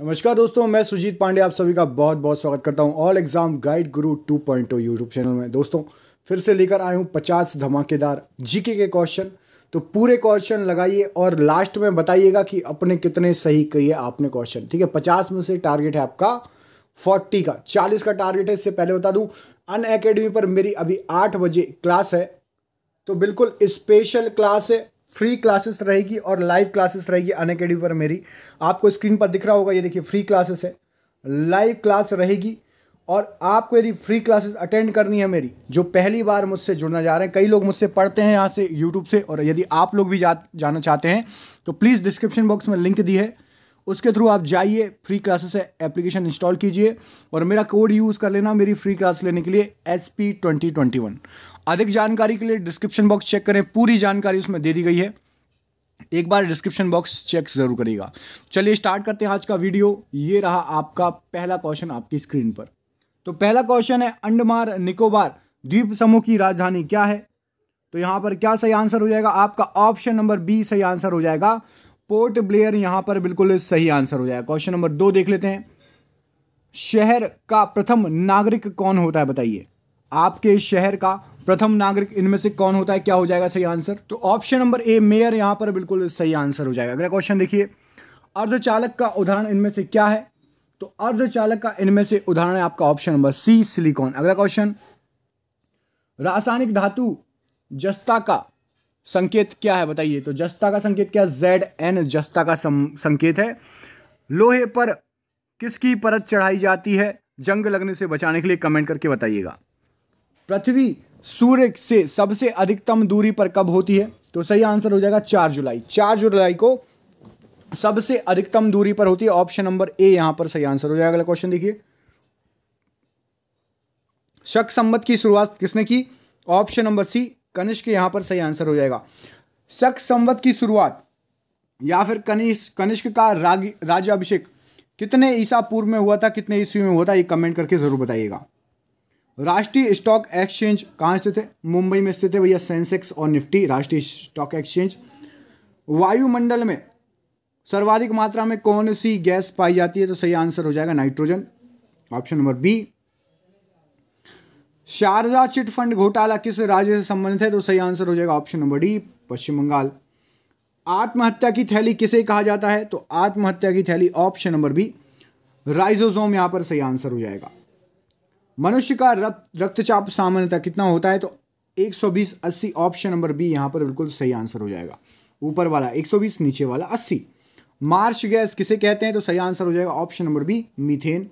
नमस्कार दोस्तों मैं सुजीत पांडे आप सभी का बहुत बहुत स्वागत करता हूं all exam guide Guru two point YouTube channel में दोस्तों फिर से लेकर आया हूं पचास धमाकेदार जीके के क्वेश्चन तो पूरे क्वेश्चन लगाइए और लास्ट में बताइएगा कि अपने कितने सही किए आपने क्वेश्चन ठीक है पचास में से टारगेट है आपका फोर्टी का चालीस का टारगेट है इससे पहले बता दूँ अन अकेडमी पर मेरी अभी आठ बजे क्लास है तो बिल्कुल स्पेशल क्लास है फ्री क्लासेस रहेगी और लाइव क्लासेस रहेगी अन अकेडमी पर मेरी आपको स्क्रीन पर दिख रहा होगा ये देखिए फ्री क्लासेस है लाइव क्लास रहेगी और आपको यदि फ्री क्लासेस अटेंड करनी है मेरी जो पहली बार मुझसे जुड़ना जा रहे हैं कई लोग मुझसे पढ़ते हैं यहाँ से यूट्यूब से और यदि आप लोग भी जा, जाना चाहते हैं तो प्लीज़ डिस्क्रिप्शन बॉक्स में लिंक दी है उसके थ्रू आप जाइए फ्री क्लासेस है एप्लीकेशन इंस्टॉल कीजिए और मेरा कोड यूज़ कर लेना मेरी फ्री क्लास लेने के लिए S P twenty twenty one अधिक जानकारी के लिए डिस्क्रिप्शन बॉक्स चेक करें पूरी जानकारी उसमें दे दी गई है एक बार डिस्क्रिप्शन बॉक्स चेक ज़रूर करिएगा चलिए स्टार्ट करते हैं आज का वीडियो ये रहा आपका पहला क्वेश्चन आपकी स्क्रीन पर तो पहला क्वेश्चन है अंडमान निकोबार द्वीप समूह की राजधानी क्या है तो यहां पर क्या सही आंसर हो जाएगा आपका ऑप्शन नंबर बी सही आंसर हो जाएगा पोर्ट ब्लेयर यहां पर बिल्कुल सही आंसर हो जाएगा क्वेश्चन नंबर दो देख लेते हैं शहर का प्रथम नागरिक कौन होता है बताइए आपके शहर का प्रथम नागरिक इनमें से कौन होता है क्या हो जाएगा सही आंसर तो ऑप्शन नंबर ए मेयर यहां पर बिल्कुल सही आंसर हो जाएगा अगला क्वेश्चन देखिए अर्धचालक का उदाहरण इनमें से क्या है तो अर्धचालक का इनमें से उदाहरण है आपका ऑप्शन नंबर सी सिलिकॉन अगला क्वेश्चन रासायनिक धातु जस्ता का संकेत क्या है बताइए तो जस्ता का संकेत क्या जेड एन जस्ता का संकेत है लोहे पर किसकी परत चढ़ाई जाती है जंग लगने से बचाने के लिए कमेंट करके बताइएगा पृथ्वी सूर्य से सबसे अधिकतम दूरी पर कब होती है तो सही आंसर हो जाएगा चार जुलाई चार जुलाई को सबसे अधिकतम दूरी पर होती है ऑप्शन नंबर ए यहां पर सही आंसर हो जाएगा अगला क्वेश्चन देखिए शक संबत की शुरुआत किसने की ऑप्शन नंबर सी कनिष्क यहां पर सही आंसर हो जाएगा शक संवत की शुरुआत या फिर कनिष्क कनिष्क का राज्यभिषेक कितने ईसा पूर्व में हुआ था कितने ईस्वी में हुआ था ये कमेंट करके ज़रूर बताइएगा राष्ट्रीय स्टॉक एक्सचेंज कहाँ स्थित है मुंबई में स्थित है भैया सेंसेक्स और निफ्टी राष्ट्रीय स्टॉक एक्सचेंज वायुमंडल में सर्वाधिक मात्रा में कौन सी गैस पाई जाती है तो सही आंसर हो जाएगा nitrogen option number B Saradha chit fund घोटाला किस राज्य से संबंधित है तो सही आंसर हो जाएगा option number D Paschim Bengal आत्महत्या की थैली किसे कहा जाता है तो आत्महत्या की थैली ऑप्शन नंबर बी राइजोजोम यहां पर सही आंसर हो जाएगा मनुष्य का रक्तचाप सामान्यता कितना होता है तो 120 80 ऑप्शन नंबर बी यहां पर बिल्कुल सही आंसर हो जाएगा ऊपर वाला 120 नीचे वाला 80 मार्श गैस किसे कहते हैं तो सही आंसर हो जाएगा ऑप्शन नंबर बी मीथेन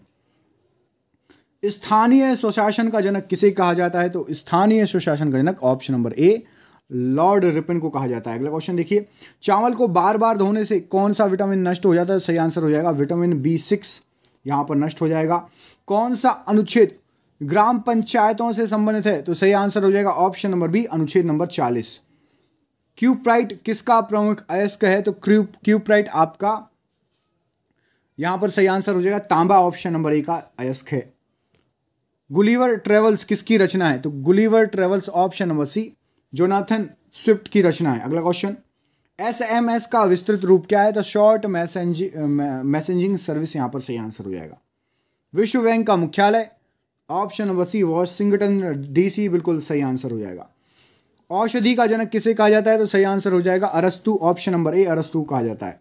स्थानीय स्वशासन का जनक किसे कहा जाता है तो स्थानीय स्वशासन का जनक option number A Lord Ripon को कहा जाता है अगला क्वेश्चन देखिए चावल को बार बार धोने से कौन सा विटामिन नष्ट हो जाता है तो सही आंसर हो जाएगा विटामिन बी सिक्स यहां पर नष्ट हो जाएगा कौन सा अनुच्छेद ग्राम पंचायतों से संबंधित है तो सही आंसर हो जाएगा ऑप्शन नंबर बी अनुच्छेद नंबर चालीस क्यूप्राइट किसका प्रमुख अयस्क है तो क्यूप क्यूप्राइट आपका यहां पर सही आंसर हो जाएगा तांबा ऑप्शन नंबर ए का अयस्क है गुलीवर ट्रेवल्स किसकी रचना है तो Gulliver travels option number C Jonathan Swift की रचना है अगला क्वेश्चन एस एम एस का विस्तृत रूप क्या है तो शॉर्ट मैसेजिंग सर्विस यहां पर सही आंसर हो जाएगा विश्व बैंक का मुख्यालय option number C Washington DC बिल्कुल सही आंसर हो जाएगा औषधि का जनक किसे कहा जाता है तो सही आंसर हो जाएगा अरस्तु ऑप्शन नंबर ए अरस्तु कहा जाता है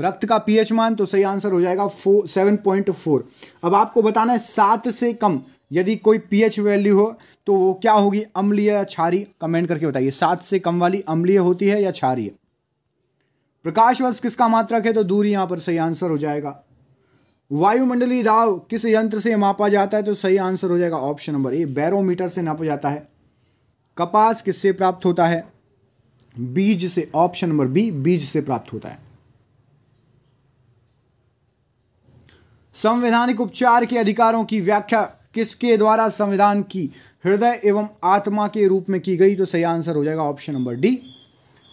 रक्त का पीएच मान तो सही आंसर हो जाएगा फोर सेवन पॉइंट फोर अब आपको बताना है सात से कम यदि कोई पीएच वैल्यू हो तो वो क्या होगी अम्लीय या छारी कमेंट करके बताइए सात से कम वाली अम्लीय होती है या छारी प्रकाश वर्ष किसका मात्रक है तो दूरी यहां पर सही आंसर हो जाएगा वायुमंडलीय दाव किस यंत्र से मापा जाता है तो सही आंसर हो जाएगा ऑप्शन नंबर ए बैरोमीटर से नापा जाता है कपास किससे प्राप्त होता है बीज से ऑप्शन नंबर बी बीज से प्राप्त होता है संवैधानिक उपचार के अधिकारों की व्याख्या किसके द्वारा संविधान की हृदय एवं आत्मा के रूप में की गई तो सही आंसर हो जाएगा option number D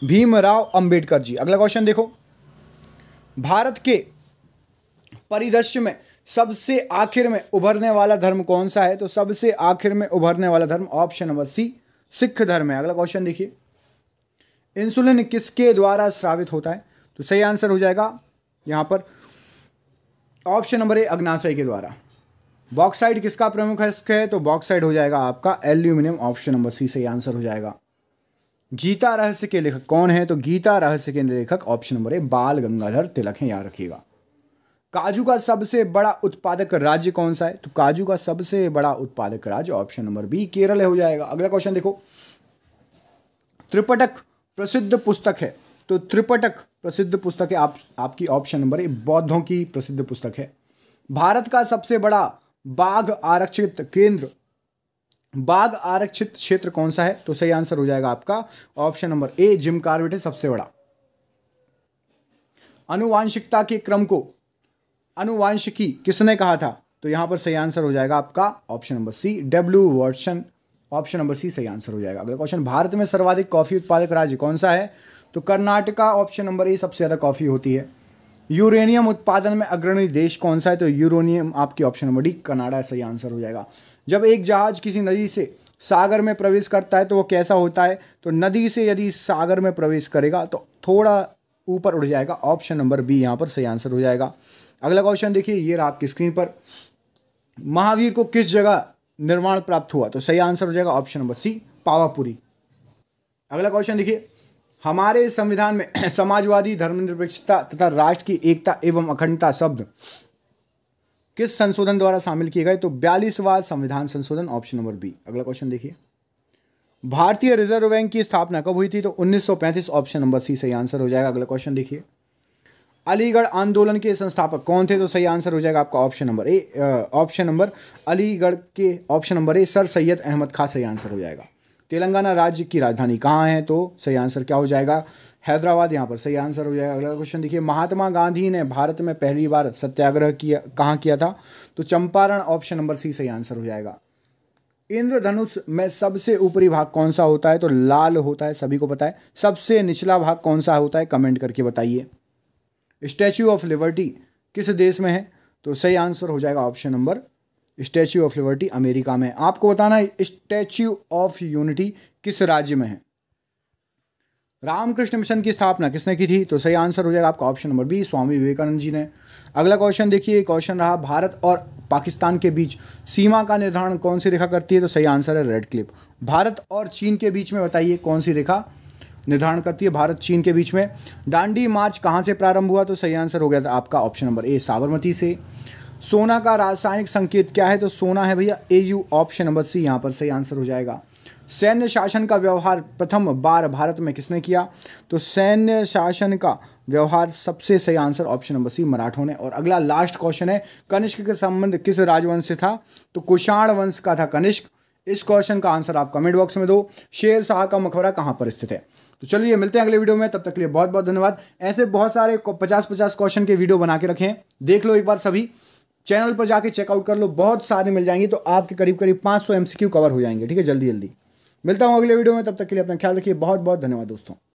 Bhimrao Ambedkar ji अगला क्वेश्चन देखो भारत के परिदृश्य में सबसे आखिर में उभरने वाला धर्म कौन सा है तो सबसे आखिर में उभरने वाला धर्म ऑप्शन नंबर सी सिख धर्म है अगला क्वेश्चन देखिए इंसुलिन किसके द्वारा श्रावित होता है तो सही आंसर हो जाएगा यहां पर ऑप्शन नंबर ए अग्नाशय के द्वारा बॉक्साइड किसका प्रमुख अस्क है तो बॉक्साइड हो जाएगा आपका एल्यूमिनियम ऑप्शन नंबर सी सही आंसर हो जाएगा गीता रहस्य के लेखक कौन है तो गीता रहस्य के लेखक ऑप्शन नंबर ए बाल गंगाधर तिलक है याद रखिएगा काजू का सबसे बड़ा उत्पादक राज्य कौन सा है तो काजू का सबसे बड़ा उत्पादक राज्य ऑप्शन नंबर बी केरल हो जाएगा अगला क्वेश्चन देखो त्रिपटक प्रसिद्ध पुस्तक है तो त्रिपटक प्रसिद्ध पुस्तक है आप आपकी ऑप्शन नंबर ए बौद्धों की प्रसिद्ध पुस्तक है भारत का सबसे बड़ा बाघ आरक्षित केंद्र बाघ आरक्षित क्षेत्र कौन सा है तो सही आंसर हो जाएगा आपका option number A Jim Corbett है सबसे बड़ा अनुवांशिकता के क्रम को अनुवांशिकी किसने कहा था तो यहां पर सही आंसर हो जाएगा आपका option number C W Watson option number C सही आंसर हो जाएगा अगला क्वेश्चन भारत में सर्वाधिक कॉफ़ी उत्पादक राज्य कौन सा है तो कर्नाटका ऑप्शन नंबर ए सबसे ज़्यादा कॉफ़ी होती है यूरेनियम उत्पादन में अग्रणी देश कौन सा है तो यूरोनियम आपकी ऑप्शन नंबर डी कनाडा सही आंसर हो जाएगा जब एक जहाज किसी नदी से सागर में प्रवेश करता है तो वो कैसा होता है तो नदी से यदि सागर में प्रवेश करेगा तो थोड़ा ऊपर उड़ जाएगा ऑप्शन नंबर बी यहां पर सही आंसर हो जाएगा अगला क्वेश्चन देखिए ये रहा आपकी स्क्रीन पर महावीर को किस जगह निर्माण प्राप्त हुआ तो सही आंसर हो जाएगा ऑप्शन नंबर सी पावापुरी अगला क्वेश्चन देखिए हमारे संविधान में समाजवादी धर्मनिरपेक्षता तथा राष्ट्र की एकता एवं अखंडता शब्द किस संशोधन द्वारा शामिल किए गए तो बयालीसवा संविधान संशोधन ऑप्शन नंबर बी अगला क्वेश्चन देखिए भारतीय रिजर्व बैंक की स्थापना कब हुई थी तो 1935 ऑप्शन नंबर सी सही आंसर हो जाएगा अगला क्वेश्चन देखिए अलीगढ़ आंदोलन के संस्थापक कौन थे तो सही आंसर हो जाएगा आपका option number A option number Aligarh के option number A Sir Syed Ahmad Khan सही आंसर हो जाएगा तेलंगाना राज्य की राजधानी कहाँ है तो सही आंसर क्या हो जाएगा हैदराबाद यहाँ पर सही आंसर हो जाएगा अगला क्वेश्चन देखिए महात्मा गांधी ने भारत में पहली बार सत्याग्रह किया कहाँ किया था तो चंपारण ऑप्शन नंबर सी सही आंसर हो जाएगा इंद्रधनुष में सबसे ऊपरी भाग कौन सा होता है तो लाल होता है सभी को पता है सबसे निचला भाग कौन सा होता है कमेंट करके बताइए स्टैचू ऑफ लिबर्टी किस देश में है तो सही आंसर हो जाएगा option number Statue of Liberty America में आपको बताना है स्टैचू ऑफ यूनिटी किस राज्य में है रामकृष्ण मिशन की स्थापना किसने की थी तो सही आंसर हो जाएगा आपका option number B Swami Vivekananda ji ने अगला क्वेश्चन देखिए क्वेश्चन रहा भारत और पाकिस्तान के बीच सीमा का निर्धारण कौन सी रेखा करती है तो सही आंसर है रेड क्लिप भारत और चीन के बीच में बताइए कौन सी रेखा निर्धारण करती है भारत चीन के बीच में डांडी मार्च कहाँ से प्रारंभ हुआ तो सही आंसर हो गया था आपका ऑप्शन नंबर ए साबरमती से सोना का रासायनिक संकेत क्या है तो सोना है भैया A U option number C यहाँ पर सही आंसर हो जाएगा सैन्य शासन का व्यवहार प्रथम बार भारत में किसने किया तो सैन्य शासन का व्यवहार सबसे सही आंसर ऑप्शन नंबर सी मराठों ने और अगला लास्ट क्वेश्चन है कनिष्क के संबंध किस राजवंश से था तो कुषाण वंश का था कनिष्क इस क्वेश्चन का आंसर आप कमेंट बॉक्स में दो शेर शाह का मकबरा कहाँ पर स्थित है तो चलिए मिलते हैं अगले वीडियो में तब तक के लिए बहुत बहुत धन्यवाद ऐसे बहुत सारे पचास पचास क्वेश्चन के वीडियो बना के रखें देख लो एक बार सभी चैनल पर जाके चेकआउट कर लो बहुत सारे मिल जाएंगे तो आपके करीब करीब पाँच सौ कवर हो जाएंगे ठीक है जल्दी जल्दी मिलता हूँ अगले वीडियो में तब तक के लिए अपना ख्याल रखिए बहुत बहुत धन्यवाद दोस्तों